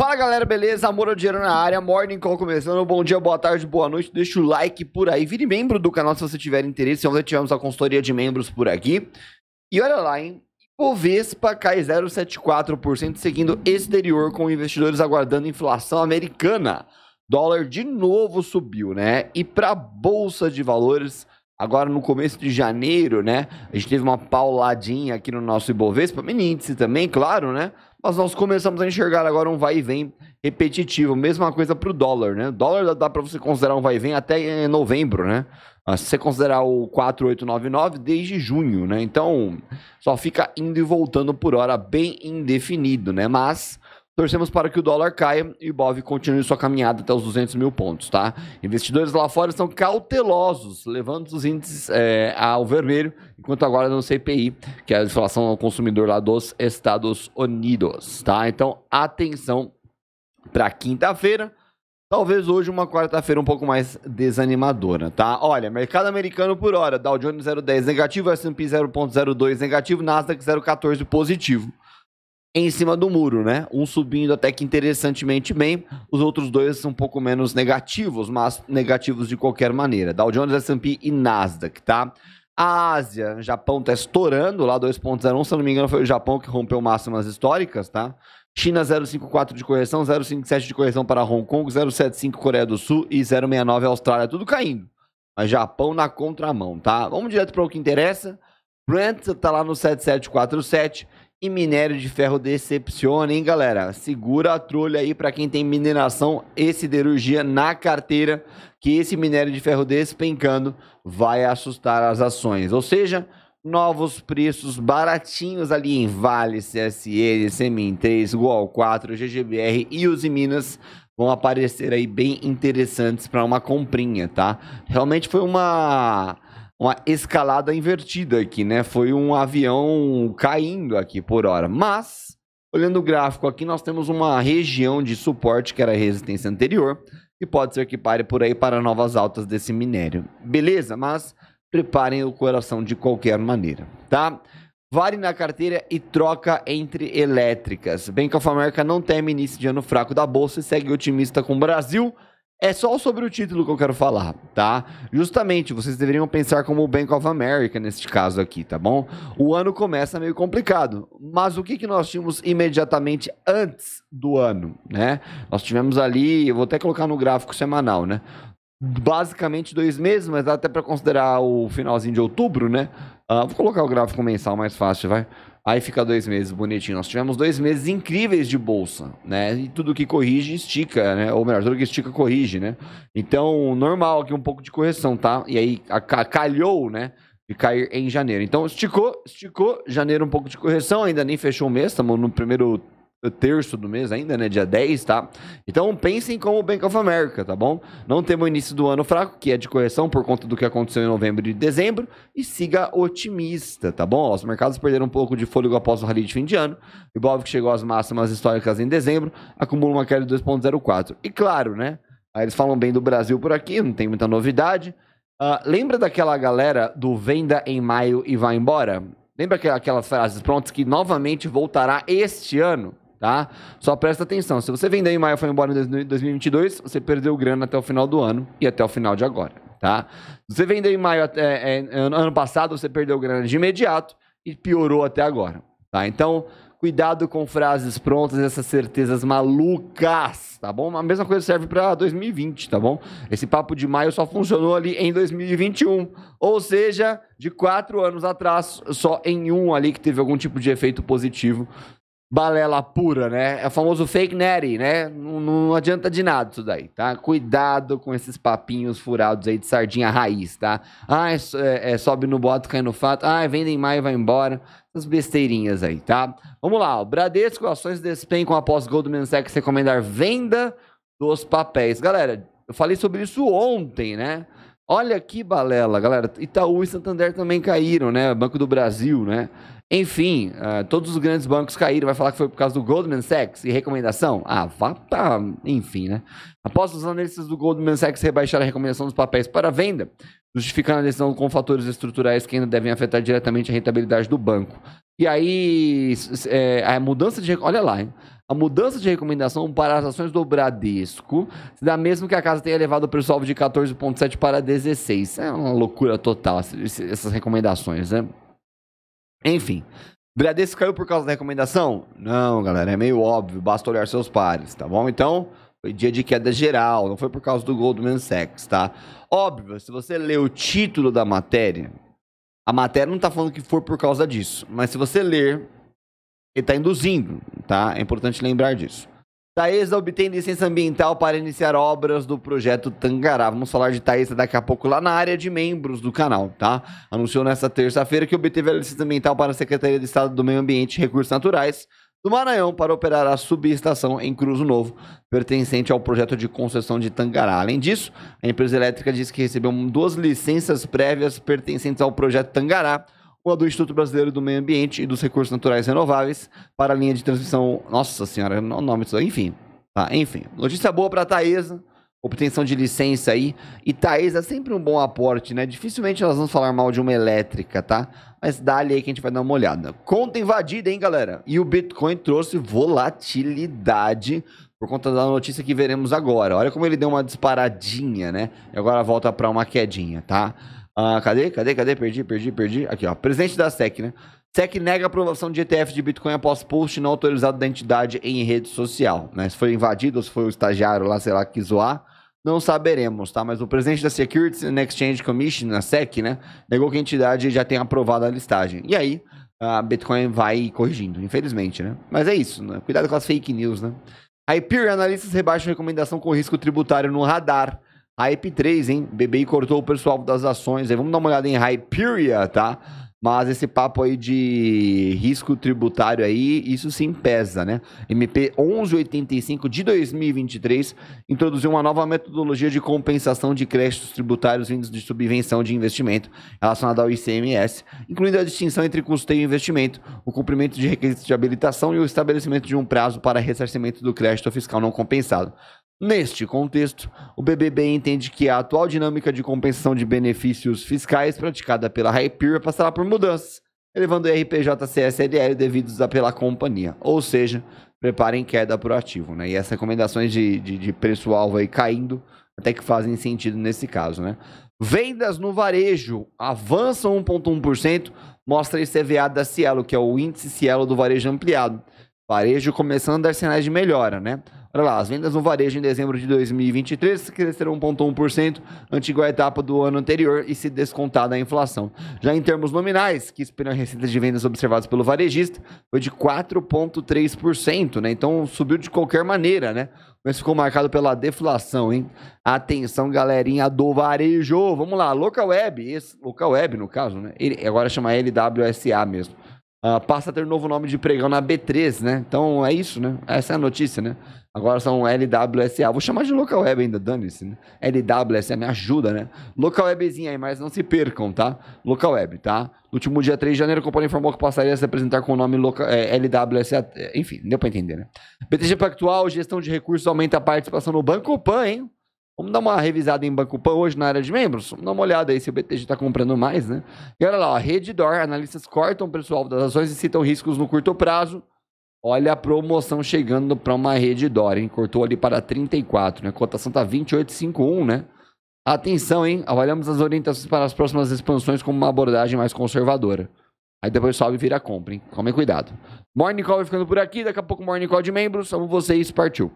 Fala galera, beleza? Amor ao dinheiro na área, Morning Call começando. Bom dia, boa tarde, boa noite. Deixa o like por aí. Vire membro do canal se você tiver interesse. Ontem tivemos a consultoria de membros por aqui. E olha lá, hein? Ibovespa cai 0,74%, seguindo exterior com investidores aguardando inflação americana. Dólar de novo subiu, né? E para bolsa de valores, Agora, no começo de janeiro, né? A gente teve uma pauladinha aqui no nosso Ibovespa, mini índice também, claro, né? mas nós começamos a enxergar agora um vai e vem repetitivo. Mesma coisa para o dólar, né? O dólar dá para você considerar um vai e vem até eh, novembro, né? Ah, se você considerar o 4899 desde junho, né? Então, só fica indo e voltando por hora, bem indefinido, né? Mas Torcemos para que o dólar caia e o Bov continue sua caminhada até os 200 mil pontos, tá? Investidores lá fora estão cautelosos, levando os índices é, ao vermelho, enquanto agora no CPI, que é a inflação ao consumidor lá dos Estados Unidos, tá? Então, atenção para quinta-feira. Talvez hoje uma quarta-feira um pouco mais desanimadora, tá? Olha, mercado americano por hora, Dow Jones 0,10 negativo, S&P 0,02 negativo, Nasdaq 0,14 positivo em cima do muro, né? Um subindo até que interessantemente bem, os outros dois são um pouco menos negativos, mas negativos de qualquer maneira. Dow Jones, S&P e Nasdaq, tá? A Ásia, Japão tá estourando lá 2.01, se eu não me engano foi o Japão que rompeu máximas históricas, tá? China 054 de correção, 057 de correção para Hong Kong, 075 Coreia do Sul e 069 Austrália, tudo caindo. Mas Japão na contramão, tá? Vamos direto para o que interessa. Brent tá lá no 7747 e minério de ferro decepciona, hein, galera? Segura a trolha aí para quem tem mineração e siderurgia na carteira, que esse minério de ferro despencando vai assustar as ações. Ou seja, novos preços baratinhos ali em Vale, CSN, Semin 3, Goal 4, GGBR e os Minas vão aparecer aí bem interessantes para uma comprinha, tá? Realmente foi uma uma escalada invertida aqui, né? Foi um avião caindo aqui por hora. Mas, olhando o gráfico aqui, nós temos uma região de suporte, que era a resistência anterior, e pode ser que pare por aí para novas altas desse minério. Beleza? Mas preparem o coração de qualquer maneira, tá? Vale na carteira e troca entre elétricas. Bank of America não teme início de ano fraco da bolsa e segue otimista com o Brasil. É só sobre o título que eu quero falar, tá? Justamente, vocês deveriam pensar como o Bank of America neste caso aqui, tá bom? O ano começa meio complicado, mas o que, que nós tínhamos imediatamente antes do ano, né? Nós tivemos ali, eu vou até colocar no gráfico semanal, né? Basicamente dois meses, mas dá até para considerar o finalzinho de outubro, né? Uh, vou colocar o gráfico mensal mais fácil, vai. Aí fica dois meses bonitinho. Nós tivemos dois meses incríveis de bolsa, né? E tudo que corrige estica, né? Ou melhor, tudo que estica corrige, né? Então, normal aqui um pouco de correção, tá? E aí calhou, né? De cair em janeiro. Então, esticou, esticou, janeiro um pouco de correção, ainda nem fechou o mês, estamos no primeiro terço do mês ainda, né? Dia 10, tá? Então pensem como o Bank of America, tá bom? Não temos o início do ano fraco, que é de correção por conta do que aconteceu em novembro e dezembro, e siga otimista, tá bom? Os mercados perderam um pouco de fôlego após o rally de fim de ano. O Ibov que chegou às máximas históricas em dezembro, acumula uma queda de 2.04. E claro, né? Aí eles falam bem do Brasil por aqui, não tem muita novidade. Uh, lembra daquela galera do venda em maio e vai embora? Lembra aquelas frases prontas que novamente voltará este ano? tá? Só presta atenção, se você vendeu em maio e foi embora em 2022, você perdeu grana até o final do ano e até o final de agora, tá? Se você vendeu em maio até, é, é ano passado, você perdeu grana de imediato e piorou até agora, tá? Então, cuidado com frases prontas, essas certezas malucas, tá bom? A mesma coisa serve para 2020, tá bom? Esse papo de maio só funcionou ali em 2021, ou seja, de quatro anos atrás, só em um ali que teve algum tipo de efeito positivo balela pura, né? É o famoso fake netty, né? Não, não, adianta de nada isso daí, tá? Cuidado com esses papinhos furados aí de sardinha raiz, tá? Ah, é, é, sobe no boto, cai no fato. Ah, vende em maio e vai embora. Essas besteirinhas aí, tá? Vamos lá, O Bradesco, ações despencam após Goldman Sachs recomendar venda dos papéis. Galera, eu falei sobre isso ontem, né? Olha que balela, galera. Itaú e Santander também caíram, né? Banco do Brasil, né? Enfim, uh, todos os grandes bancos caíram. Vai falar que foi por causa do Goldman Sachs e recomendação? Ah, vá pra... Enfim, né? Após os analistas do Goldman Sachs rebaixar a recomendação dos papéis para venda, justificando a decisão com fatores estruturais que ainda devem afetar diretamente a rentabilidade do banco. E aí, é, a mudança de... Olha lá, hein? A mudança de recomendação para as ações do Bradesco se dá mesmo que a casa tenha elevado o preço-alvo de 14,7 para 16. É uma loucura total essas recomendações, né? Enfim. Bradesco caiu por causa da recomendação? Não, galera, é meio óbvio, basta olhar seus pares, tá bom? Então, foi dia de queda geral, não foi por causa do Goldman Sachs, tá? Óbvio, se você ler o título da matéria, a matéria não tá falando que foi por causa disso, mas se você ler, ele tá induzindo, tá? É importante lembrar disso. Taesa obtém licença ambiental para iniciar obras do projeto Tangará. Vamos falar de Taesa daqui a pouco lá na área de membros do canal, tá? Anunciou nesta terça-feira que obteve a licença ambiental para a Secretaria de Estado do Meio Ambiente e Recursos Naturais do Maranhão para operar a subestação em Cruzo Novo, pertencente ao projeto de concessão de Tangará. Além disso, a empresa elétrica disse que recebeu duas licenças prévias pertencentes ao projeto Tangará com a do Instituto Brasileiro do Meio Ambiente e dos Recursos Naturais Renováveis para a linha de transmissão. Nossa Senhora, não é nome disso. Enfim, tá, enfim. Notícia boa para a Taesa. Obtenção de licença aí. E Taesa é sempre um bom aporte, né? Dificilmente nós vamos falar mal de uma elétrica, tá? Mas dá-lhe aí que a gente vai dar uma olhada. Conta invadida, hein, galera? E o Bitcoin trouxe volatilidade por conta da notícia que veremos agora. Olha como ele deu uma disparadinha, né? E agora volta para uma quedinha, tá? Ah, cadê? Cadê? Cadê? Perdi, perdi, perdi. Aqui, ó. Presidente da SEC, né? SEC nega aprovação de ETF de Bitcoin após post não autorizado da entidade em rede social. Né? Se foi invadido ou se foi o estagiário lá, sei lá, que zoar, não saberemos, tá? Mas o presidente da Securities and Exchange Commission, na SEC, né? Negou que a entidade já tenha aprovado a listagem. E aí, a Bitcoin vai corrigindo, infelizmente, né? Mas é isso, né? Cuidado com as fake news, né? Hyperion analistas rebaixam recomendação com risco tributário no radar. Hype 3, hein? BB cortou o pessoal das ações. Aí vamos dar uma olhada em Hyperia, tá? Mas esse papo aí de risco tributário aí, isso sim pesa, né? MP 1185 de 2023 introduziu uma nova metodologia de compensação de créditos tributários vindos de subvenção de investimento relacionada ao ICMS, incluindo a distinção entre custeio e investimento, o cumprimento de requisitos de habilitação e o estabelecimento de um prazo para ressarcimento do crédito fiscal não compensado. Neste contexto, o BBB entende que a atual dinâmica de compensação de benefícios fiscais praticada pela Hyperion passará por mudanças, elevando o RPJ CSLL devidos a pela companhia. Ou seja, preparem queda por ativo, né? E essas recomendações de, de, de preço-alvo aí caindo até que fazem sentido nesse caso, né? Vendas no varejo avançam 1,1%, mostra ICVA da Cielo, que é o índice Cielo do varejo ampliado. Varejo começando a dar sinais de melhora, né? Olha lá, as vendas no varejo em dezembro de 2023 cresceram 1,1%, antiga etapa do ano anterior e se descontada a inflação. Já em termos nominais, que esperam receitas de vendas observadas pelo varejista, foi de 4,3%, né? Então subiu de qualquer maneira, né? mas ficou marcado pela deflação, hein? Atenção, galerinha do varejo. Vamos lá, local web, esse, local web no caso, né? Ele, agora chama LWSA mesmo. Uh, passa a ter novo nome de pregão na B3, né? Então é isso, né? Essa é a notícia, né? Agora são LWSA. Vou chamar de local web ainda, dane-se, né? LWSA me ajuda, né? Local webzinha aí, mas não se percam, tá? Local web, tá? No último dia 3 de janeiro, a companhia informou que passaria a se apresentar com o nome é, LWSA. Enfim, deu pra entender, né? BTG Pactual, gestão de recursos aumenta a participação no Banco Pan, hein? Vamos dar uma revisada em Banco Pan hoje na área de membros? Vamos dar uma olhada aí se o BTG está comprando mais, né? E olha lá, ó, Door. analistas cortam o pessoal das ações e citam riscos no curto prazo. Olha a promoção chegando para uma Door. hein? Cortou ali para 34, né? A cotação tá 28,51, né? Atenção, hein? Avaliamos as orientações para as próximas expansões como uma abordagem mais conservadora. Aí depois sobe e vira compra, hein? Tome cuidado. Morning Call vai ficando por aqui. Daqui a pouco Morning Call de membros. Amo vocês. Partiu.